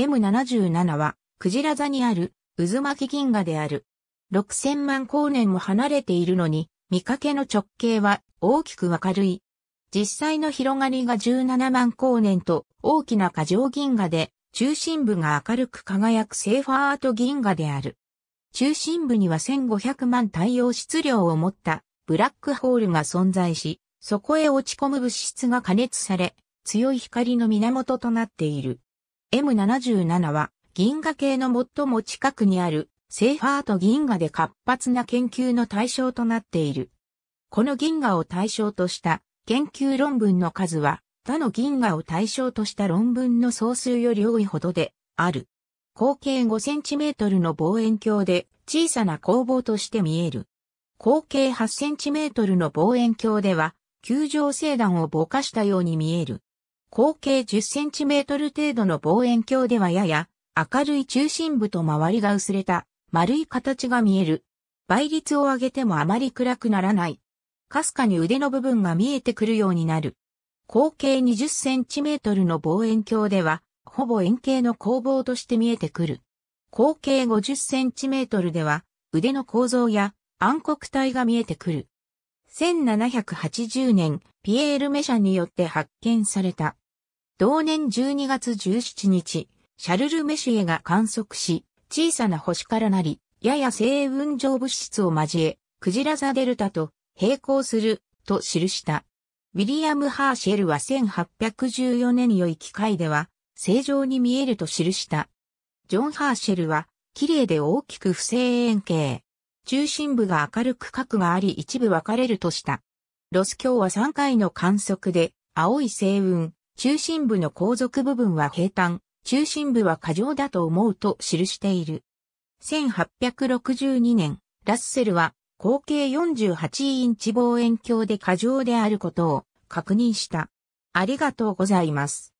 M77 は、クジラ座にある、渦巻き銀河である。6000万光年も離れているのに、見かけの直径は大きく明るい。実際の広がりが17万光年と大きな過剰銀河で、中心部が明るく輝くセーファーアート銀河である。中心部には1500万太陽質量を持ったブラックホールが存在し、そこへ落ち込む物質が加熱され、強い光の源となっている。M77 は銀河系の最も近くにあるセーファーと銀河で活発な研究の対象となっている。この銀河を対象とした研究論文の数は他の銀河を対象とした論文の総数より多いほどである。口径5トルの望遠鏡で小さな工房として見える。口径8トルの望遠鏡では球状星団をぼかしたように見える。口径10センチメートル程度の望遠鏡ではやや明るい中心部と周りが薄れた丸い形が見える。倍率を上げてもあまり暗くならない。かすかに腕の部分が見えてくるようになる。口径20センチメートルの望遠鏡では、ほぼ円形の工房として見えてくる。口径50センチメートルでは、腕の構造や暗黒体が見えてくる。1780年、ピエール・メシャによって発見された。同年12月17日、シャルル・メシエが観測し、小さな星からなり、やや星雲上物質を交え、クジラザデルタと並行すると記した。ウィリアム・ハーシェルは1814年よい機械では、正常に見えると記した。ジョン・ハーシェルは、綺麗で大きく不正円形。中心部が明るく角があり一部分かれるとした。ロス卿は3回の観測で、青い星雲、中心部の後続部分は平坦、中心部は過剰だと思うと記している。1862年、ラッセルは口径48インチ望遠鏡で過剰であることを確認した。ありがとうございます。